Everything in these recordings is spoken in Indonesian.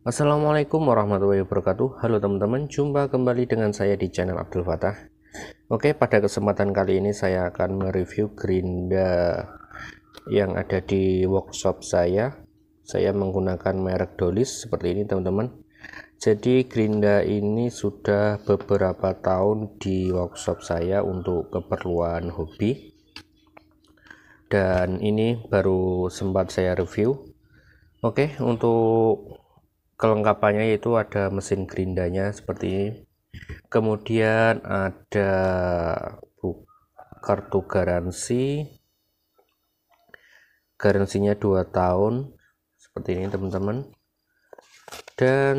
Assalamualaikum warahmatullahi wabarakatuh Halo teman-teman, jumpa kembali dengan saya di channel Abdul Fatah Oke, pada kesempatan kali ini saya akan mereview gerinda yang ada di workshop saya Saya menggunakan merek Dolis seperti ini teman-teman Jadi gerinda ini sudah beberapa tahun di workshop saya untuk keperluan hobi Dan ini baru sempat saya review Oke, untuk kelengkapannya yaitu ada mesin gerindanya seperti ini kemudian ada kartu garansi garansinya 2 tahun seperti ini teman-teman dan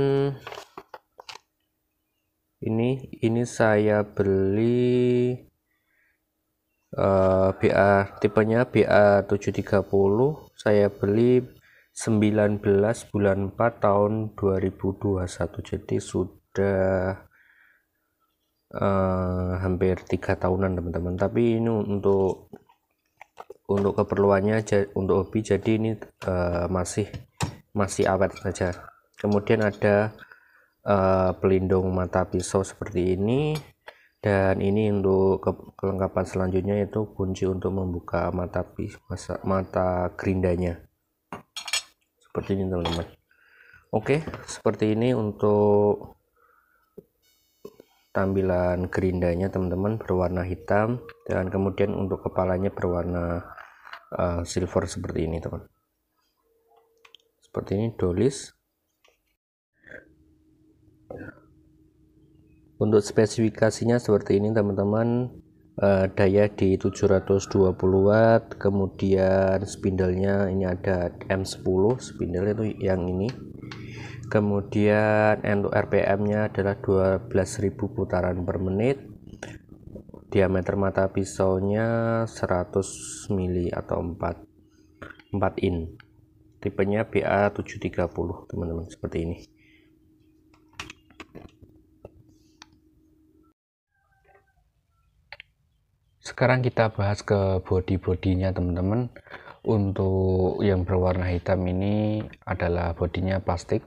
ini ini saya beli uh, eh, BA tipenya BA730 saya beli 19 bulan 4 tahun 2021 jadi sudah uh, hampir tiga tahunan teman-teman tapi ini untuk untuk keperluannya untuk hobi jadi ini uh, masih masih awet saja kemudian ada uh, pelindung mata pisau seperti ini dan ini untuk ke kelengkapan selanjutnya yaitu kunci untuk membuka mata mata gerindanya seperti ini teman-teman oke seperti ini untuk tampilan gerindanya teman-teman berwarna hitam dan kemudian untuk kepalanya berwarna uh, silver seperti ini teman seperti ini dolis untuk spesifikasinya seperti ini teman-teman uh, daya di 720 watt kemudian spindlenya ini ada M10 spindle itu yang ini kemudian untuk RPM nya adalah 12.000 putaran per menit diameter mata pisaunya 100 mili atau 4 4 in tipenya BA730 teman-teman seperti ini sekarang kita bahas ke body-bodinya teman-teman untuk yang berwarna hitam ini adalah bodinya plastik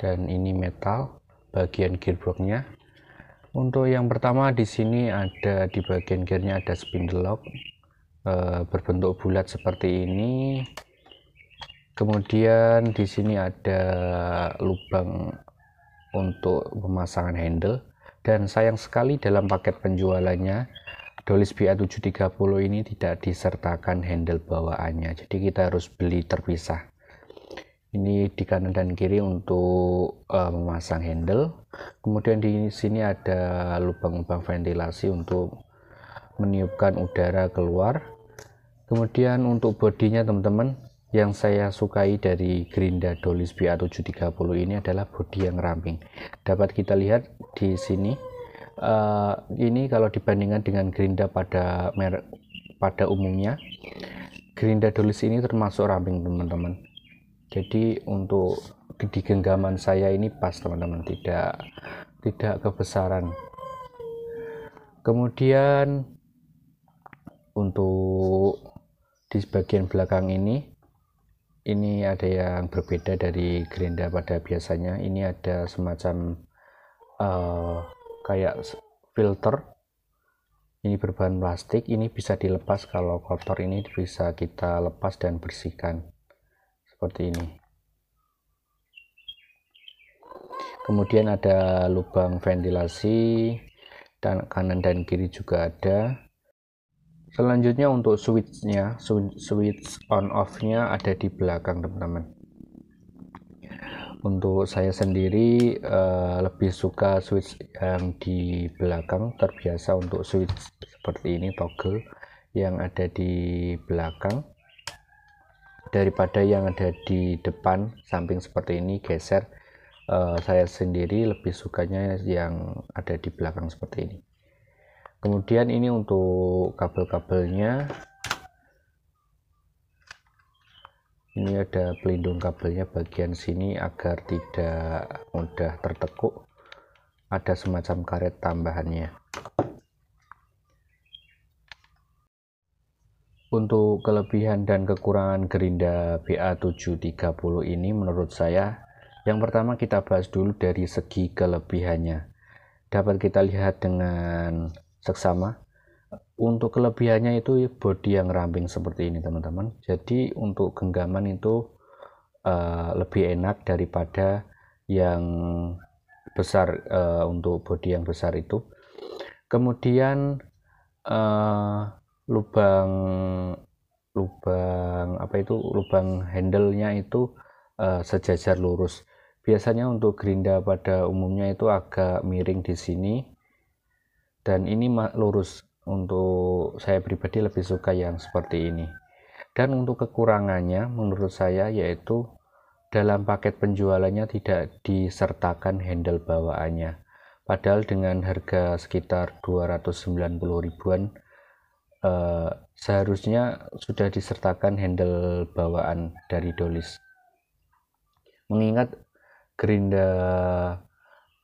dan ini metal bagian gearboxnya untuk yang pertama di sini ada di bagian gearnya ada spindle lock e, berbentuk bulat seperti ini kemudian di sini ada lubang untuk pemasangan handle dan sayang sekali dalam paket penjualannya Dolis BA730 ini tidak disertakan handle bawaannya jadi kita harus beli terpisah ini di kanan dan kiri untuk uh, memasang handle kemudian di sini ada lubang-lubang ventilasi untuk meniupkan udara keluar kemudian untuk bodinya teman-teman yang saya sukai dari Gerinda Dolis BA730 ini adalah bodi yang ramping dapat kita lihat di sini uh, ini kalau dibandingkan dengan gerinda pada merek pada umumnya gerinda dolis ini termasuk ramping teman-teman jadi untuk di genggaman saya ini pas teman-teman tidak tidak kebesaran kemudian untuk di bagian belakang ini ini ada yang berbeda dari gerinda pada biasanya ini ada semacam uh, kayak filter ini berbahan plastik ini bisa dilepas kalau kotor ini bisa kita lepas dan bersihkan seperti ini kemudian ada lubang ventilasi dan kanan dan kiri juga ada selanjutnya untuk switchnya switch on off nya ada di belakang teman-teman untuk saya sendiri uh, lebih suka switch yang di belakang terbiasa untuk switch seperti ini toggle yang ada di belakang daripada yang ada di depan samping seperti ini geser uh, saya sendiri lebih sukanya yang ada di belakang seperti ini kemudian ini untuk kabel-kabelnya ini ada pelindung kabelnya bagian sini agar tidak mudah tertekuk ada semacam karet tambahannya untuk kelebihan dan kekurangan gerinda BA730 ini menurut saya yang pertama kita bahas dulu dari segi kelebihannya dapat kita lihat dengan seksama untuk kelebihannya itu body yang ramping seperti ini teman-teman jadi untuk genggaman itu uh, lebih enak daripada yang besar uh, untuk body yang besar itu kemudian uh, lubang lubang apa itu lubang handle-nya itu uh, sejajar lurus biasanya untuk gerinda pada umumnya itu agak miring di sini dan ini lurus untuk saya pribadi lebih suka yang seperti ini dan untuk kekurangannya menurut saya yaitu dalam paket penjualannya tidak disertakan handle bawaannya padahal dengan harga sekitar 290 ribuan eh, seharusnya sudah disertakan handle bawaan dari Dolis mengingat gerinda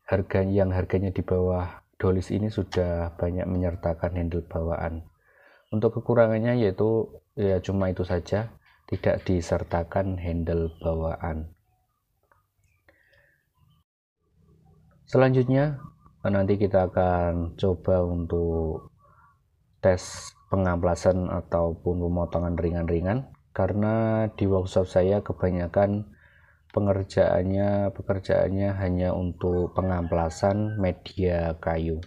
harga yang harganya di bawah Dolis ini sudah banyak menyertakan handle bawaan. Untuk kekurangannya yaitu ya cuma itu saja, tidak disertakan handle bawaan. Selanjutnya nanti kita akan coba untuk tes pengamplasan ataupun pemotongan ringan-ringan karena di workshop saya kebanyakan pengerjaannya pekerjaannya hanya untuk pengamplasan media kayu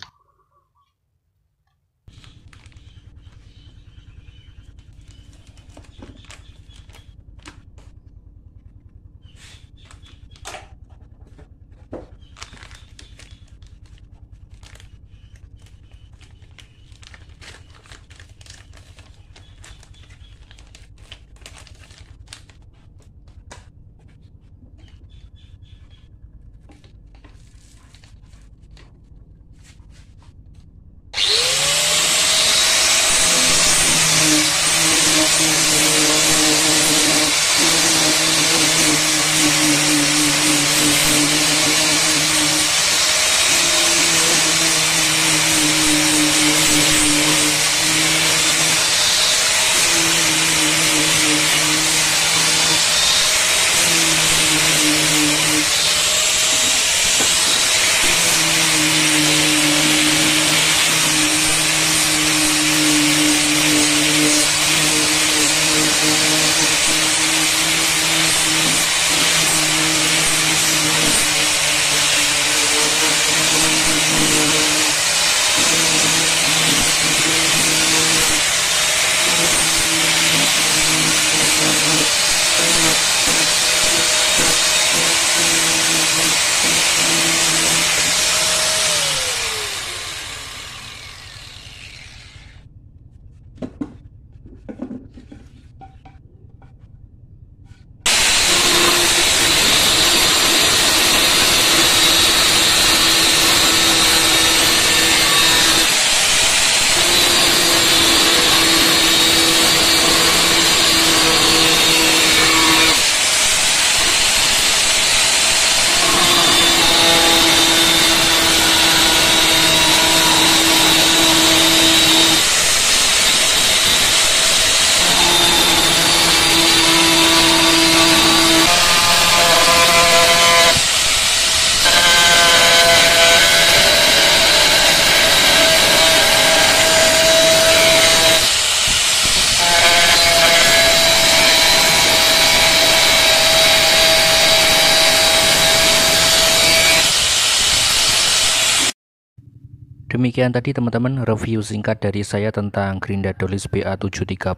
Demikian tadi teman-teman review singkat dari saya tentang Grinda Dolis BA730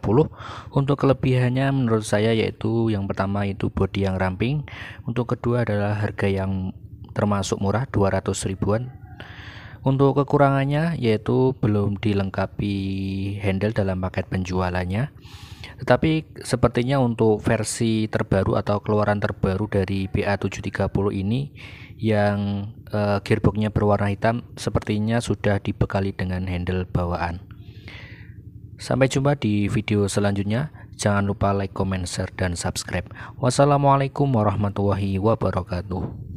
Untuk kelebihannya menurut saya yaitu yang pertama itu bodi yang ramping Untuk kedua adalah harga yang termasuk murah 200 ribuan untuk kekurangannya yaitu belum dilengkapi handle dalam paket penjualannya tetapi sepertinya untuk versi terbaru atau keluaran terbaru dari pa 730 ini yang uh, gearboxnya berwarna hitam sepertinya sudah dibekali dengan handle bawaan. Sampai jumpa di video selanjutnya. Jangan lupa like, comment, share, dan subscribe. Wassalamualaikum warahmatullahi wabarakatuh.